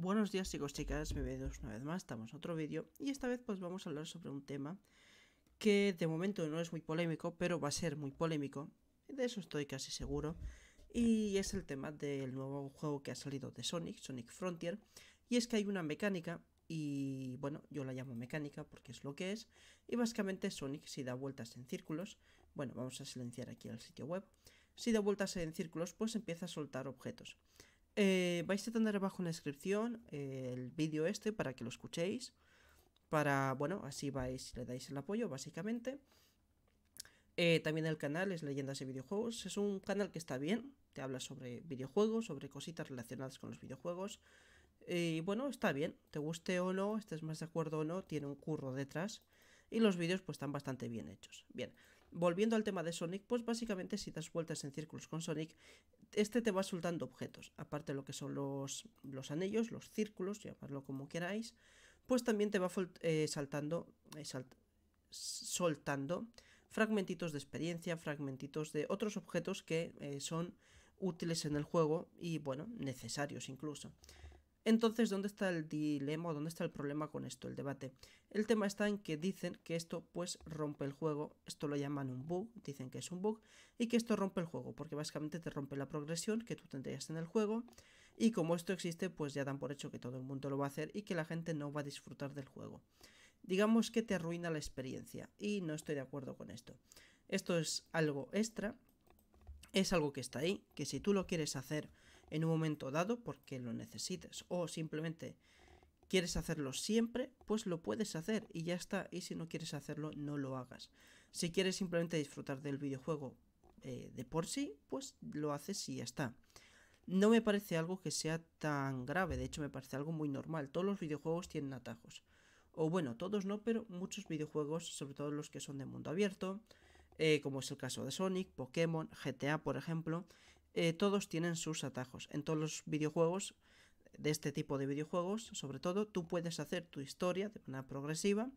Buenos días chicos, chicas, bienvenidos una vez más, estamos en otro vídeo y esta vez pues vamos a hablar sobre un tema que de momento no es muy polémico, pero va a ser muy polémico, de eso estoy casi seguro, y es el tema del nuevo juego que ha salido de Sonic, Sonic Frontier, y es que hay una mecánica, y bueno, yo la llamo mecánica porque es lo que es, y básicamente Sonic si da vueltas en círculos, bueno, vamos a silenciar aquí el sitio web, si da vueltas en círculos pues empieza a soltar objetos. Eh, vais a tener abajo en la descripción eh, el vídeo este para que lo escuchéis. Para, bueno, así vais, le dais el apoyo, básicamente. Eh, también el canal es Leyendas y Videojuegos. Es un canal que está bien. Te habla sobre videojuegos, sobre cositas relacionadas con los videojuegos. Y bueno, está bien. Te guste o no, estés más de acuerdo o no, tiene un curro detrás. Y los vídeos pues están bastante bien hechos. Bien volviendo al tema de Sonic, pues básicamente si das vueltas en círculos con Sonic, este te va soltando objetos, aparte de lo que son los, anillos, los círculos, llamarlo como queráis, pues también te va eh, saltando, eh, soltando fragmentitos de experiencia, fragmentitos de otros objetos que eh, son útiles en el juego y bueno, necesarios incluso. Entonces, ¿dónde está el dilema o dónde está el problema con esto, el debate? El tema está en que dicen que esto pues rompe el juego, esto lo llaman un bug, dicen que es un bug, y que esto rompe el juego, porque básicamente te rompe la progresión que tú tendrías en el juego, y como esto existe, pues ya dan por hecho que todo el mundo lo va a hacer y que la gente no va a disfrutar del juego. Digamos que te arruina la experiencia, y no estoy de acuerdo con esto. Esto es algo extra, es algo que está ahí, que si tú lo quieres hacer en un momento dado porque lo necesites o simplemente quieres hacerlo siempre, pues lo puedes hacer y ya está. Y si no quieres hacerlo, no lo hagas. Si quieres simplemente disfrutar del videojuego eh, de por sí, pues lo haces y ya está. No me parece algo que sea tan grave, de hecho me parece algo muy normal. Todos los videojuegos tienen atajos. O bueno, todos no, pero muchos videojuegos, sobre todo los que son de mundo abierto, eh, como es el caso de Sonic, Pokémon, GTA, por ejemplo, eh, todos tienen sus atajos. En todos los videojuegos, de este tipo de videojuegos, sobre todo, tú puedes hacer tu historia de manera progresiva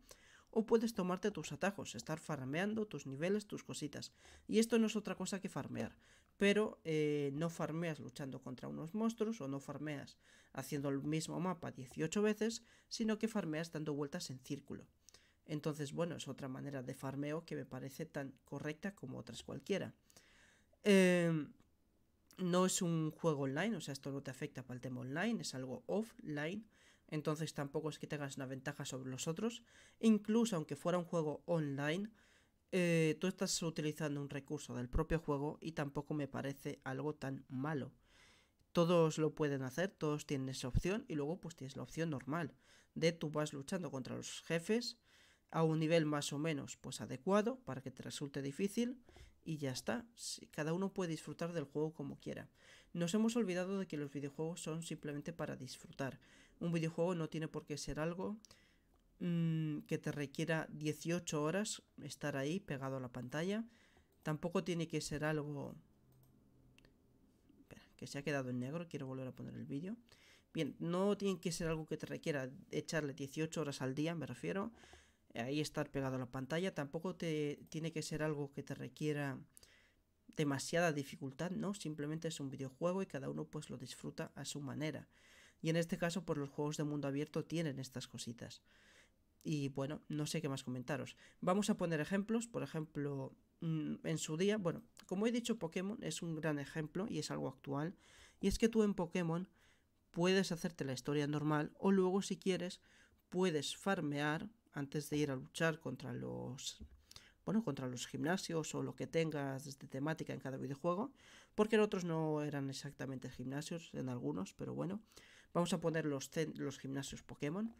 o puedes tomarte tus atajos, estar farmeando tus niveles, tus cositas. Y esto no es otra cosa que farmear, pero eh, no farmeas luchando contra unos monstruos o no farmeas haciendo el mismo mapa 18 veces, sino que farmeas dando vueltas en círculo. Entonces, bueno, es otra manera de farmeo que me parece tan correcta como otras cualquiera. Em, no es un juego online, o sea, esto no te afecta para el tema online, es algo offline, entonces tampoco es que tengas una ventaja sobre los otros. Incluso aunque fuera un juego online, eh, tú estás utilizando un recurso del propio juego y tampoco me parece algo tan malo. Todos lo pueden hacer, todos tienen esa opción y luego pues tienes la opción normal de tú vas luchando contra los jefes a un nivel más o menos pues adecuado para que te resulte difícil y ya está. Cada uno puede disfrutar del juego como quiera. Nos hemos olvidado de que los videojuegos son simplemente para disfrutar. Un videojuego no tiene por qué ser algo mm, que te requiera 18 horas estar ahí pegado a la pantalla. Tampoco tiene que ser algo... Espera, que se ha quedado en negro, quiero volver a poner el vídeo. Bien, no tiene que ser algo que te requiera echarle 18 horas al día, me refiero ahí estar pegado a la pantalla. Tampoco te tiene que ser algo que te requiera demasiada dificultad, ¿no? Simplemente es un videojuego y cada uno pues lo disfruta a su manera. Y en este caso, por pues, los juegos de mundo abierto tienen estas cositas. Y bueno, no sé qué más comentaros. Vamos a poner ejemplos, por ejemplo, mm, en su día, bueno, como he dicho, Pokémon es un gran ejemplo y es algo actual. Y es que tú en Pokémon puedes hacerte la historia normal o luego si quieres puedes farmear antes de ir a luchar contra los bueno, contra los gimnasios o lo que tengas de temática en cada videojuego, porque en otros no eran exactamente gimnasios, en algunos, pero bueno, vamos a poner los, los gimnasios Pokémon.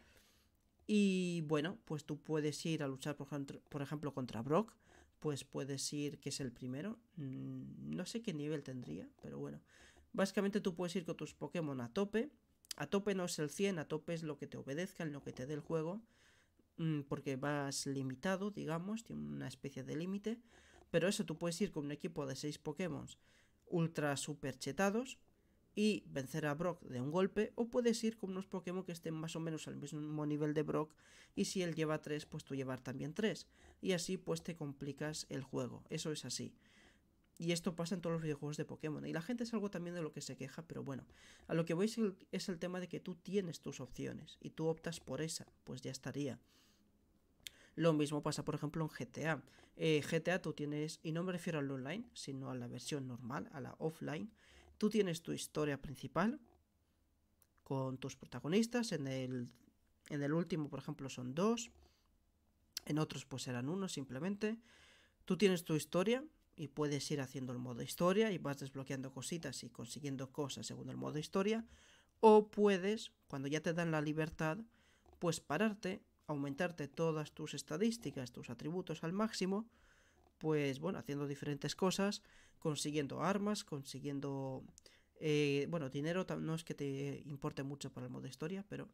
Y bueno, pues tú puedes ir a luchar, por, por ejemplo, contra Brock, pues puedes ir, que es el primero, mm, no sé qué nivel tendría, pero bueno, básicamente tú puedes ir con tus Pokémon a tope, a tope no es el 100, a tope es lo que te obedezca, en lo que te dé el juego, Mm, porque vas limitado, digamos, tiene una especie de límite. Pero eso, tú puedes ir con un equipo de 6 Pokémon ultra super chetados y vencer a Brock de un golpe, o puedes ir con unos Pokémon que estén más o menos al mismo nivel de Brock, y si él lleva 3, pues tú llevar también 3, y así pues te complicas el juego, eso es así. Y esto pasa en todos los videojuegos de Pokémon. Y la gente es algo también de lo que se queja, pero bueno, a lo que voy es el, es el tema de que tú tienes tus opciones y tú optas por esa, pues ya estaría. Lo mismo pasa, por ejemplo, en GTA. Eh, GTA tú tienes, y no me refiero al online, sino a la versión normal, a la offline. Tú tienes tu historia principal con tus protagonistas. En el, en el último, por ejemplo, son dos. En otros pues eran uno simplemente. Tú tienes tu historia y puedes ir haciendo el modo historia y vas desbloqueando cositas y consiguiendo cosas según el modo historia. O puedes, cuando ya te dan la libertad, pues pararte aumentarte todas tus estadísticas, tus atributos al máximo, pues bueno, haciendo diferentes cosas, consiguiendo armas, consiguiendo... Eh, bueno, dinero no es que te importe mucho para el modo historia, pero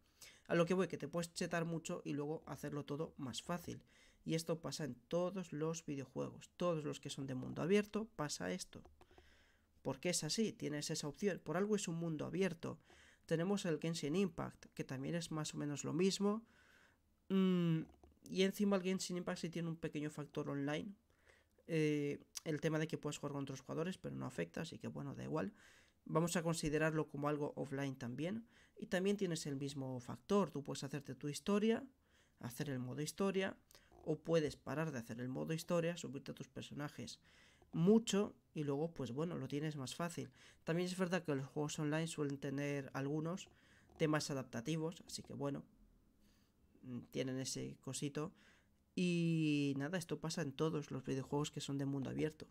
a lo que voy, que te puedes chetar mucho y luego hacerlo todo más fácil. Y esto pasa en todos los videojuegos, todos los que son de mundo abierto, pasa esto. Porque es así, tienes esa opción, por algo es un mundo abierto. Tenemos el Genshin Impact, que también es más o menos lo mismo, Mm, y encima el sin Impact sí tiene un pequeño factor online. Eh, el tema de que puedes jugar con otros jugadores, pero no afecta, así que bueno, da igual. Vamos a considerarlo como algo offline también. Y también tienes el mismo factor. Tú puedes hacerte tu historia, hacer el modo historia, o puedes parar de hacer el modo historia, subirte a tus personajes mucho y luego, pues bueno, lo tienes más fácil. También es verdad que los juegos online suelen tener algunos temas adaptativos, así que bueno, Mm, tienen ese cosito. Y nada, esto pasa en todos los videojuegos que son de mundo abierto.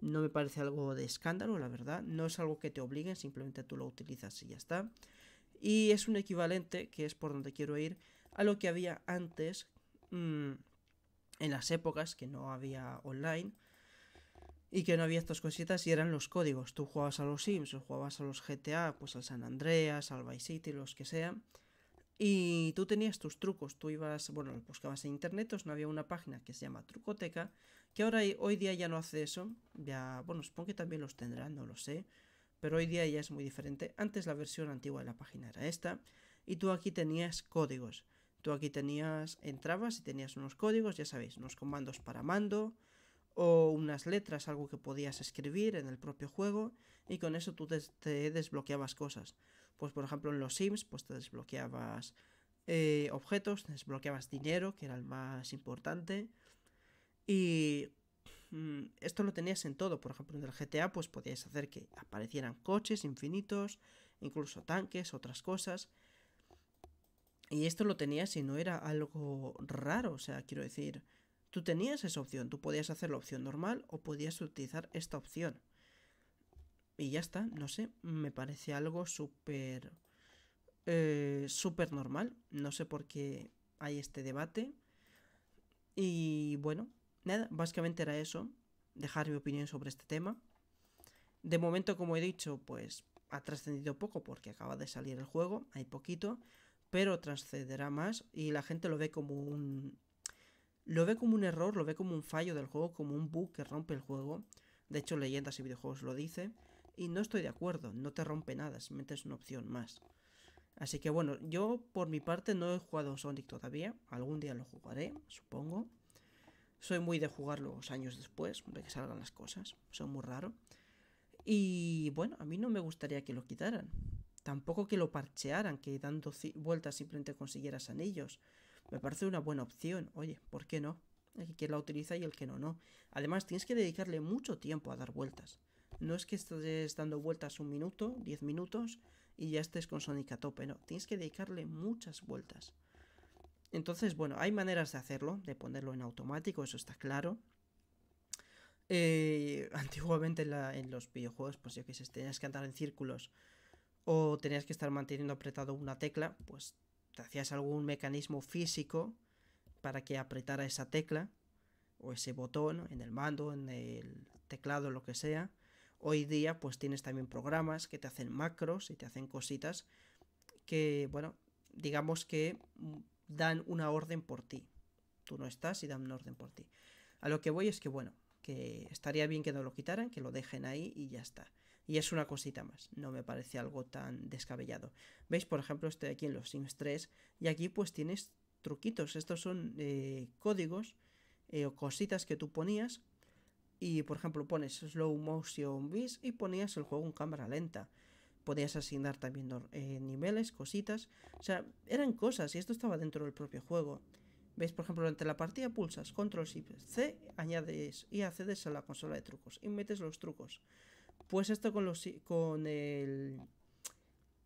No me parece algo de escándalo, la verdad. No es algo que te obliguen, simplemente tú lo utilizas y ya está. Y es un equivalente, que es por donde quiero ir, a lo que había antes mm, en las épocas que no había online y que no había estas cositas y eran los códigos. Tú jugabas a los Sims o jugabas a los GTA, pues al San Andreas, al Vice City, los que sean y tú tenías tus trucos, tú ibas, bueno, buscabas en internet, pues no había una página que se llama Trucoteca, que ahora eh, hoy día ya no hace eso, ya, bueno, supongo que también los tendrán, no lo sé, pero hoy día ya es muy diferente. Antes la versión antigua de la página era esta, y tú aquí tenías códigos. Tú aquí tenías, entrabas y tenías unos códigos, ya sabéis, unos comandos para mando, o unas letras, algo que podías escribir en el propio juego, y con eso tú te desbloqueabas cosas. Pues por ejemplo en los Sims, pues te desbloqueabas eh, objetos, desbloqueabas dinero, que era el más importante. Y mm, esto lo tenías en todo. Por ejemplo en el GTA, pues podías hacer que aparecieran coches infinitos, incluso tanques, otras cosas. Y esto lo tenías y no era algo raro, o sea, quiero decir, tú tenías esa opción, tú podías hacer la opción normal o podías utilizar esta opción. Y ya está, no sé, me parece algo súper... Eh, súper normal, no sé por qué hay este debate. Y bueno, nada, básicamente era eso, dejar mi opinión sobre este tema. De momento, como he dicho, pues ha trascendido poco porque acaba de salir el juego, hay poquito, pero trascenderá más y la gente lo ve como un... Lo ve como un error, lo ve como un fallo del juego, como un bug que rompe el juego. De hecho, leyendas y videojuegos lo dice. Y no estoy de acuerdo, no te rompe nada, simplemente es una opción más. Así que bueno, yo por mi parte no he jugado Sonic todavía, algún día lo jugaré, supongo. Soy muy de jugarlo años después, de que salgan las cosas, Son muy raro. Y bueno, a mí no me gustaría que lo quitaran. Tampoco que lo parchearan, que dando vueltas simplemente consiguieras anillos. Me parece una buena opción. Oye, ¿por qué no? El que la utiliza y el que no, no. Además, tienes que dedicarle mucho tiempo a dar vueltas. No es que estés dando vueltas un minuto, diez minutos y ya estés con Sonic a tope, no. Tienes que dedicarle muchas vueltas. Entonces, bueno, hay maneras de hacerlo, de ponerlo en automático, eso está claro. Eh, antiguamente en, los videojuegos, pues yo que sé, tenías que andar en círculos o tenías que estar manteniendo apretado una tecla, pues te hacías algún mecanismo físico para que apretara esa tecla o ese botón en el mando, en el teclado, lo que sea, Hoy día pues tienes también programas que te hacen macros y te hacen cositas que, bueno, digamos que mm, dan una orden por ti. Tú no estás y dan una orden por ti. A lo que voy es que, bueno, que estaría bien que no lo quitaran, que lo dejen ahí y ya está. Y es una cosita más, no me parece algo tan descabellado. ¿Veis? Por ejemplo, estoy aquí en los Sims 3 y aquí pues tienes truquitos. Estos son eh, códigos eh, o cositas que tú ponías y por ejemplo pones Slow Motion Vis y ponías el juego en cámara lenta. Podías asignar también eh, niveles, cositas. O sea, eran cosas y esto estaba dentro del propio juego. ¿Veis? Por ejemplo, durante la partida pulsas Control C, añades y accedes a la consola de trucos y metes los trucos. Pues esto con, los, con el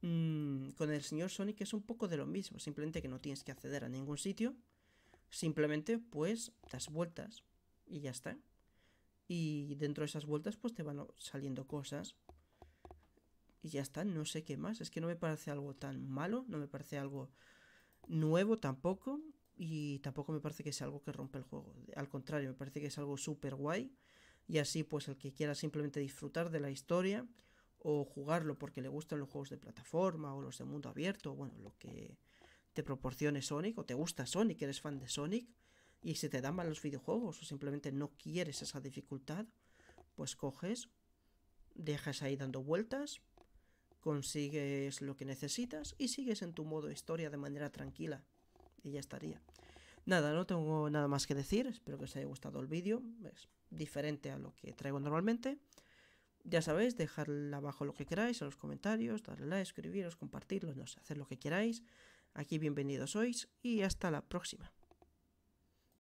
mm, con el señor Sonic es un poco de lo mismo, simplemente que no tienes que acceder a ningún sitio, simplemente pues das vueltas y ya está. Y dentro de esas vueltas pues te van saliendo cosas. Y ya está, no sé qué más. Es que no me parece algo tan malo, no me parece algo nuevo tampoco. Y tampoco me parece que sea algo que rompe el juego. Al contrario, me parece que es algo súper guay. Y así pues el que quiera simplemente disfrutar de la historia o jugarlo porque le gustan los juegos de plataforma o los de mundo abierto, bueno, lo que te proporcione Sonic o te gusta Sonic, eres fan de Sonic y si te dan mal los videojuegos o simplemente no quieres esa dificultad, pues coges, dejas ahí dando vueltas, consigues lo que necesitas y sigues en tu modo historia de manera tranquila y ya estaría. Nada, no tengo nada más que decir, espero que os haya gustado el vídeo, es diferente a lo que traigo normalmente. Ya sabéis, dejadle abajo lo que queráis, en los comentarios, darle like, escribiros, compartirlos no hacer lo que queráis. Aquí bienvenidos sois y hasta la próxima.